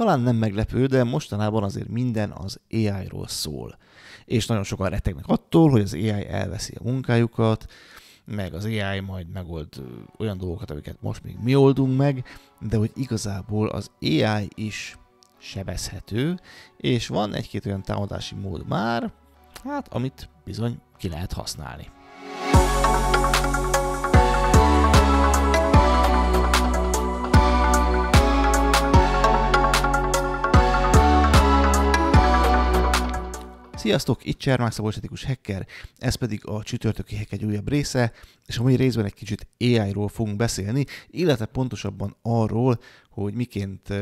Talán nem meglepő, de mostanában azért minden az AI-ról szól. És nagyon sokan rettegnek attól, hogy az AI elveszi a munkájukat, meg az AI majd megold olyan dolgokat, amiket most még mi oldunk meg, de hogy igazából az AI is sebezhető, és van egy-két olyan támadási mód már, hát amit bizony ki lehet használni. Sziasztok, itt Csermák Szabolcs Etikus Hacker, ez pedig a csütörtöki hack egy újabb része, és a mai részben egy kicsit AI-ról fogunk beszélni, illetve pontosabban arról, hogy miként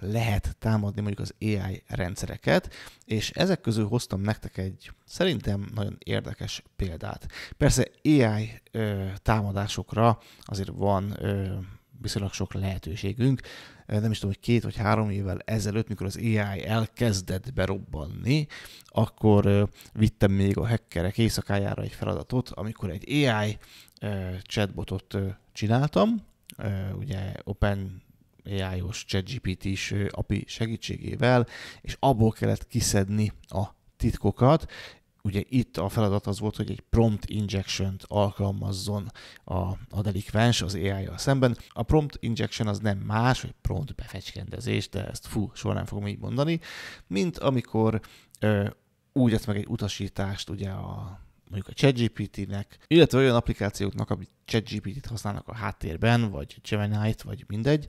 lehet támadni mondjuk az AI rendszereket, és ezek közül hoztam nektek egy szerintem nagyon érdekes példát. Persze AI ö, támadásokra azért van ö, viszonylag sok lehetőségünk, Eh, nem is tudom, hogy két vagy három évvel ezelőtt, mikor az AI elkezdett berobbanni, akkor eh, vittem még a hackerek éjszakájára egy feladatot, amikor egy AI eh, chatbotot csináltam, ugye Open AI-os chatgpt is API segítségével, és abból kellett kiszedni a titkokat, ugye itt a feladat az volt, hogy egy prompt injection-t alkalmazzon a, a delikvens az AI-jal szemben. A prompt injection az nem más, hogy prompt befecskendezés, de ezt fú, soha nem fogom így mondani, mint amikor ö, úgy adsz meg egy utasítást ugye a mondjuk a ChatGPT-nek, illetve olyan applikációknak, amit ChatGPT-t használnak a háttérben, vagy Gemini-t, vagy mindegy.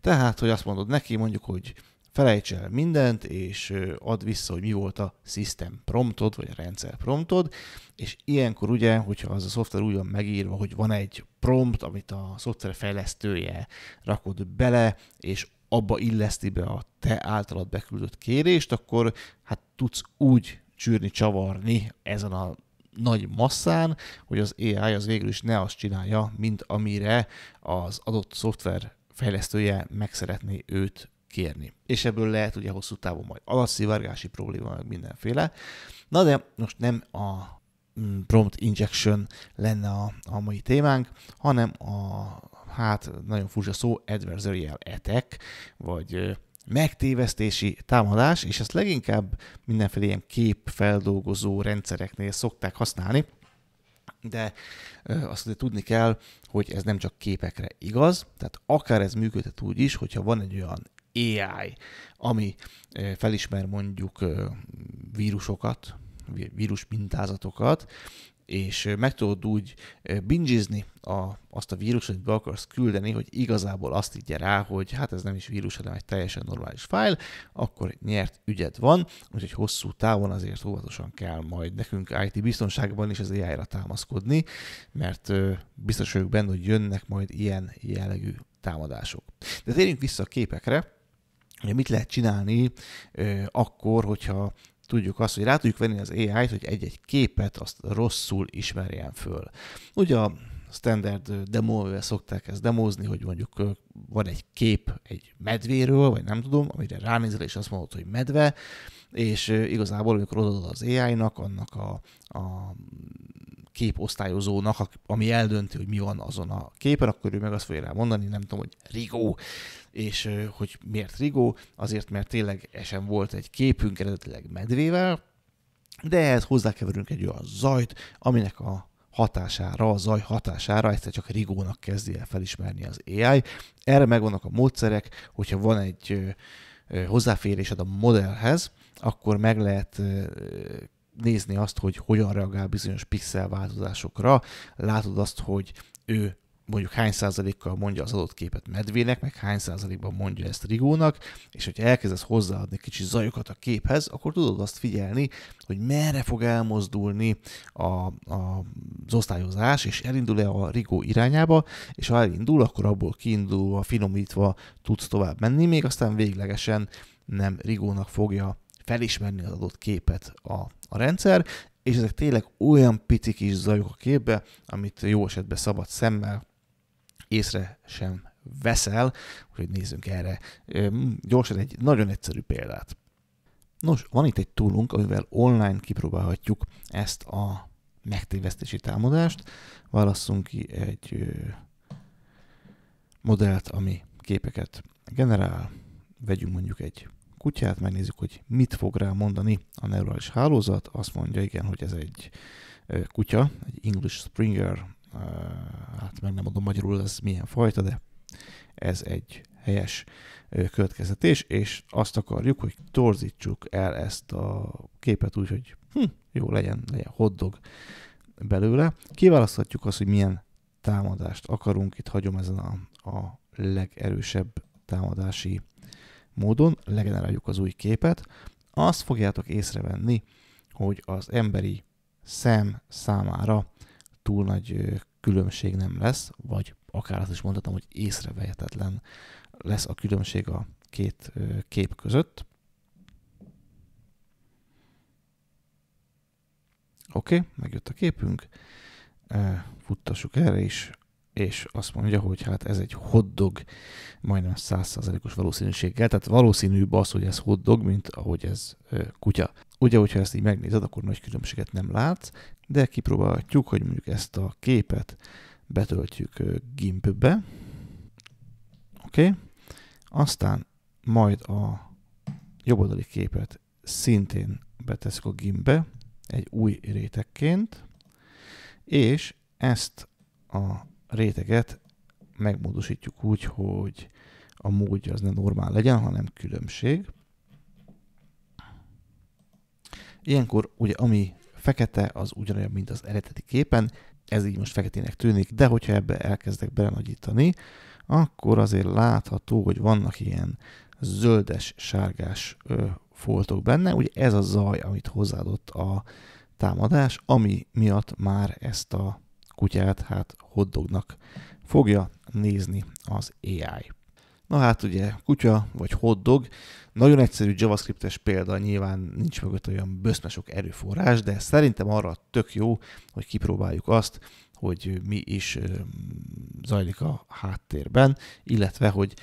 Tehát, hogy azt mondod neki, mondjuk, hogy felejts el mindent, és add vissza, hogy mi volt a system promptod, vagy a rendszer promptod, és ilyenkor ugye, hogyha az a szoftver úgy van megírva, hogy van egy prompt, amit a szoftver fejlesztője rakod bele, és abba illeszti be a te általad beküldött kérést, akkor hát tudsz úgy csűrni, csavarni ezen a nagy masszán, hogy az AI az végül is ne azt csinálja, mint amire az adott szoftver fejlesztője meg szeretné őt kérni. És ebből lehet ugye hosszú távon majd alasszivárgási probléma, meg mindenféle. Na de most nem a mm, prompt injection lenne a, a mai témánk, hanem a, hát nagyon furcsa szó, adversarial attack, vagy megtévesztési támadás, és ezt leginkább mindenféle ilyen képfeldolgozó rendszereknél szokták használni, de azt azért tudni kell, hogy ez nem csak képekre igaz, tehát akár ez működhet úgy is, hogyha van egy olyan AI, ami felismer mondjuk vírusokat, vírus mintázatokat, és meg tudod úgy bingizni a, azt a vírust, amit be akarsz küldeni, hogy igazából azt így rá, hogy hát ez nem is vírus, hanem egy teljesen normális fájl, akkor nyert ügyed van, úgyhogy hosszú távon azért óvatosan kell majd nekünk IT biztonságban is az AI-ra támaszkodni, mert biztos vagyok benne, hogy jönnek majd ilyen jellegű támadások. De térjünk vissza a képekre, mit lehet csinálni akkor, hogyha tudjuk azt, hogy rá tudjuk venni az AI-t, hogy egy-egy képet azt rosszul ismerjen föl. Ugye a standard demo szokták ezt demozni, hogy mondjuk van egy kép egy medvéről, vagy nem tudom, amire ránézel, és azt mondod, hogy medve, és igazából, amikor odaadod az AI-nak, annak a, a képosztályozónak, ami eldönti, hogy mi van azon a képen, akkor ő meg azt fogja rá mondani, nem tudom, hogy Rigó. És hogy miért Rigó? Azért, mert tényleg esen volt egy képünk eredetileg medvével, de ehhez hozzákeverünk egy olyan zajt, aminek a hatására, a zaj hatására egyszer csak rigónak kezdi el felismerni az AI. Erre megvannak a módszerek, hogyha van egy hozzáférésed a modellhez, akkor meg lehet nézni azt, hogy hogyan reagál bizonyos pixel változásokra, látod azt, hogy ő mondjuk hány százalékkal mondja az adott képet medvének, meg hány százalékban mondja ezt rigónak, és hogyha elkezdesz hozzáadni kicsi zajokat a képhez, akkor tudod azt figyelni, hogy merre fog elmozdulni a, a, az osztályozás, és elindul-e a rigó irányába, és ha elindul, akkor abból kiindulva, finomítva tudsz tovább menni, még aztán véglegesen nem rigónak fogja felismerni az adott képet a, a rendszer, és ezek tényleg olyan pici kis zajok a képbe, amit jó esetben szabad szemmel észre sem veszel, úgyhogy nézzünk erre gyorsan egy nagyon egyszerű példát. Nos, van itt egy túlunk, amivel online kipróbálhatjuk ezt a megtévesztési támadást. Válasszunk ki egy modellt, ami képeket generál. Vegyünk mondjuk egy kutyát, megnézzük, hogy mit fog rá mondani a neurális hálózat. Azt mondja, igen, hogy ez egy kutya, egy English Springer, hát meg nem mondom magyarul, ez milyen fajta, de ez egy helyes következetés, és azt akarjuk, hogy torzítsuk el ezt a képet úgy, hogy hm, jó, legyen, legyen hoddog belőle. Kiválaszthatjuk azt, hogy milyen támadást akarunk, itt hagyom ezen a, a legerősebb támadási módon legeneráljuk az új képet, azt fogjátok észrevenni, hogy az emberi szem számára túl nagy különbség nem lesz, vagy akár azt is mondhatom, hogy észrevehetetlen lesz a különbség a két kép között. Oké, okay, megjött a képünk, futtassuk erre is, és azt mondja, hogy hát ez egy hoddog majdnem 100%-os valószínűséggel, tehát valószínűbb az, hogy ez hoddog, mint ahogy ez kutya. Ugye, hogyha ezt így megnézed, akkor nagy különbséget nem látsz, de kipróbálhatjuk, hogy mondjuk ezt a képet betöltjük Gimpbe, oké, okay. aztán majd a jobboldali képet szintén beteszik a Gimbe egy új rétegként, és ezt a réteget megmódosítjuk úgy, hogy a módja az ne normál legyen, hanem különbség. Ilyenkor ugye ami fekete, az ugyanolyan, mint az eredeti képen, ez így most feketének tűnik, de hogyha ebbe elkezdek belenagyítani, akkor azért látható, hogy vannak ilyen zöldes, sárgás ö, foltok benne. Ugye ez a zaj, amit hozzáadott a támadás, ami miatt már ezt a kutyát hát hoddognak fogja nézni az AI. Na hát ugye kutya vagy hoddog, nagyon egyszerű javascriptes példa, nyilván nincs mögött olyan sok erőforrás, de szerintem arra tök jó, hogy kipróbáljuk azt, hogy mi is zajlik a háttérben, illetve hogy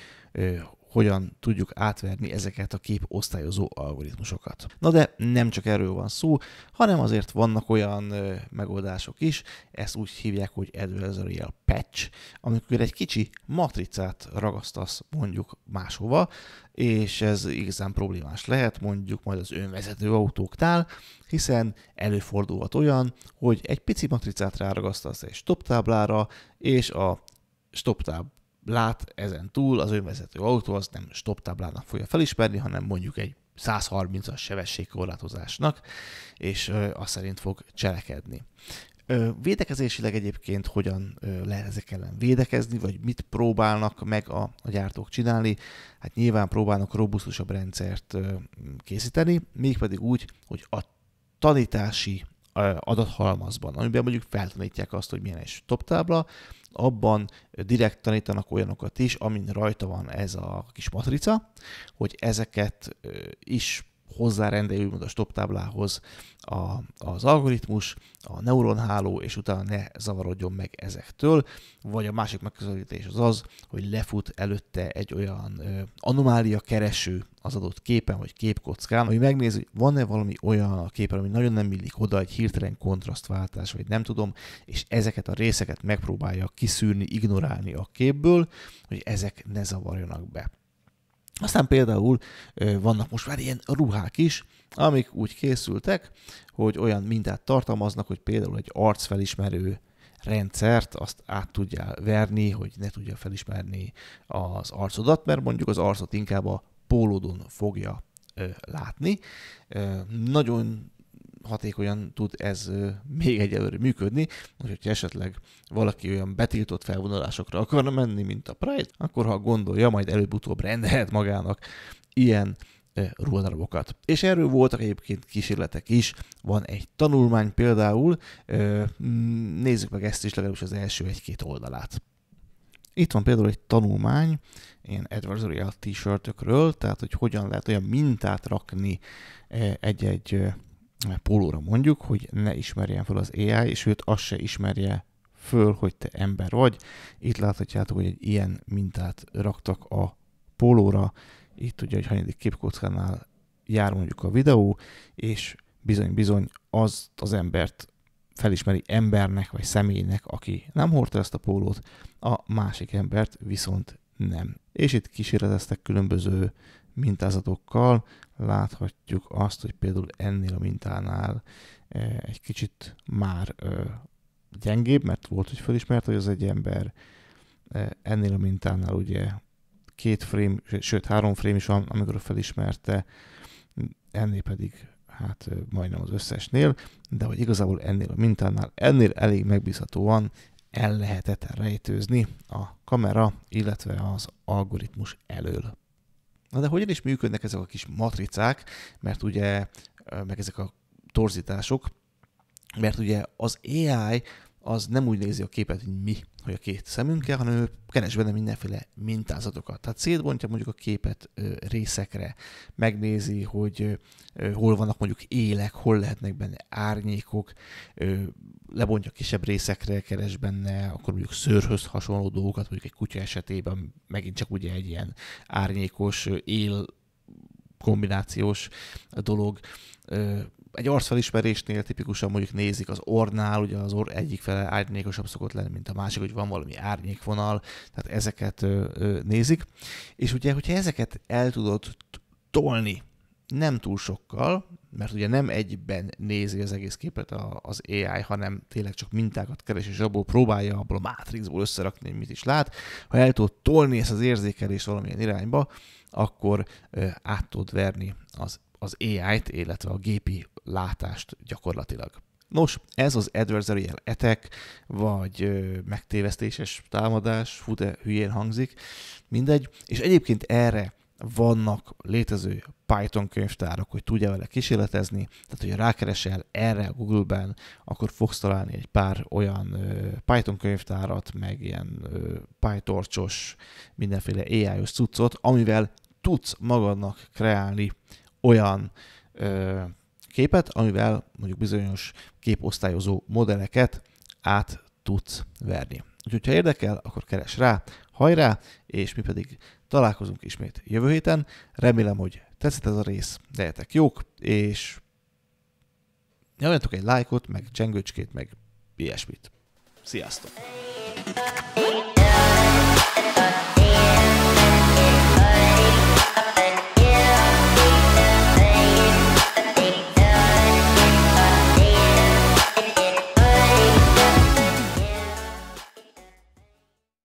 hogyan tudjuk átverni ezeket a kép osztályozó algoritmusokat. Na de nem csak erről van szó, hanem azért vannak olyan megoldások is, ezt úgy hívják, hogy adversarial patch, amikor egy kicsi matricát ragasztasz mondjuk máshova, és ez igazán problémás lehet mondjuk majd az önvezető autóknál, hiszen előfordulhat olyan, hogy egy pici matricát ráragasztasz egy stop táblára, és a stop lát ezen túl, az önvezető autó az nem stop táblának fogja felismerni, hanem mondjuk egy 130-as sebességkorlátozásnak, és azt szerint fog cselekedni. Védekezésileg egyébként hogyan lehet ezek ellen védekezni, vagy mit próbálnak meg a, a gyártók csinálni? Hát nyilván próbálnak robusztusabb rendszert készíteni, mégpedig úgy, hogy a tanítási adathalmazban, amiben mondjuk feltanítják azt, hogy milyen egy toptábla, abban direkt tanítanak olyanokat is, amin rajta van ez a kis matrica, hogy ezeket is hozzárendelő, úgymond a stop táblához a, az algoritmus, a neuronháló, és utána ne zavarodjon meg ezektől, vagy a másik megközelítés az az, hogy lefut előtte egy olyan ö, anomália kereső az adott képen vagy képkockán, hogy megnézi, van-e valami olyan a képen, ami nagyon nem illik oda, egy hirtelen kontrasztváltás, vagy nem tudom, és ezeket a részeket megpróbálja kiszűrni, ignorálni a képből, hogy ezek ne zavarjanak be. Aztán például vannak most már ilyen ruhák is, amik úgy készültek, hogy olyan mintát tartalmaznak, hogy például egy arcfelismerő rendszert azt át tudjál verni, hogy ne tudja felismerni az arcodat, mert mondjuk az arcot inkább a pólódon fogja látni. nagyon hatékonyan tud ez még egyelőre működni, úgyhogy ha esetleg valaki olyan betiltott felvonulásokra akarna menni, mint a Pride, akkor ha gondolja, majd előbb-utóbb rendelhet magának ilyen ruhadarabokat. És erről voltak egyébként kísérletek is, van egy tanulmány például, mm, nézzük meg ezt is legalábbis az első egy-két oldalát. Itt van például egy tanulmány ilyen adversarial t-shirtökről, tehát hogy hogyan lehet olyan mintát rakni egy-egy pólóra mondjuk, hogy ne ismerjen fel az AI, és őt azt se ismerje föl, hogy te ember vagy. Itt láthatjátok, hogy egy ilyen mintát raktak a pólóra. Itt ugye, hogy hanyadik képkockánál jár mondjuk a videó, és bizony-bizony az az embert felismeri embernek vagy személynek, aki nem hordta ezt a pólót, a másik embert viszont nem. És itt kísérleteztek különböző mintázatokkal láthatjuk azt, hogy például ennél a mintánál eh, egy kicsit már gyengébb, mert volt, hogy felismert, hogy az egy ember eh, ennél a mintánál ugye két frame, sőt három frame is van, amikor felismerte, ennél pedig hát majdnem az összesnél, de hogy igazából ennél a mintánál, ennél elég megbízhatóan el lehetett rejtőzni a kamera, illetve az algoritmus elől. Na de hogyan is működnek ezek a kis matricák, mert ugye, meg ezek a torzítások, mert ugye az AI az nem úgy nézi a képet, hogy mi vagy a két szemünkkel, hanem ő keres benne mindenféle mintázatokat. Tehát szétbontja mondjuk a képet részekre, megnézi, hogy hol vannak mondjuk élek, hol lehetnek benne árnyékok, lebontja kisebb részekre, keres benne, akkor mondjuk szőrhöz hasonló dolgokat, mondjuk egy kutya esetében megint csak ugye egy ilyen árnyékos él kombinációs dolog egy arcfelismerésnél tipikusan mondjuk nézik az ornál, ugye az orr egyik fele árnyékosabb szokott lenni, mint a másik, hogy van valami árnyékvonal, tehát ezeket ö, ö, nézik. És ugye, hogyha ezeket el tudod tolni nem túl sokkal, mert ugye nem egyben nézi az egész képet az AI, hanem tényleg csak mintákat keres, és abból próbálja abból a mátrixból összerakni, mit is lát. Ha el tudod tolni ezt az érzékelést valamilyen irányba, akkor át tud verni az az AI-t, illetve a gépi látást gyakorlatilag. Nos, ez az adversarial etek vagy ö, megtévesztéses támadás, fú de hülyén hangzik, mindegy, és egyébként erre vannak létező Python könyvtárak, hogy tudja vele kísérletezni, tehát hogyha rákeresel erre a Google-ben, akkor fogsz találni egy pár olyan ö, Python könyvtárat, meg ilyen pytorch mindenféle AI-os cuccot, amivel tudsz magadnak kreálni olyan ö, képet, amivel mondjuk bizonyos képosztályozó modelleket át tudsz verni. Úgyhogy, ha érdekel, akkor keres rá, hajrá, és mi pedig találkozunk ismét jövő héten. Remélem, hogy tetszett ez a rész, legyetek jók, és nyomjatok egy lájkot, meg csengőcskét, meg ilyesmit. Sziasztok!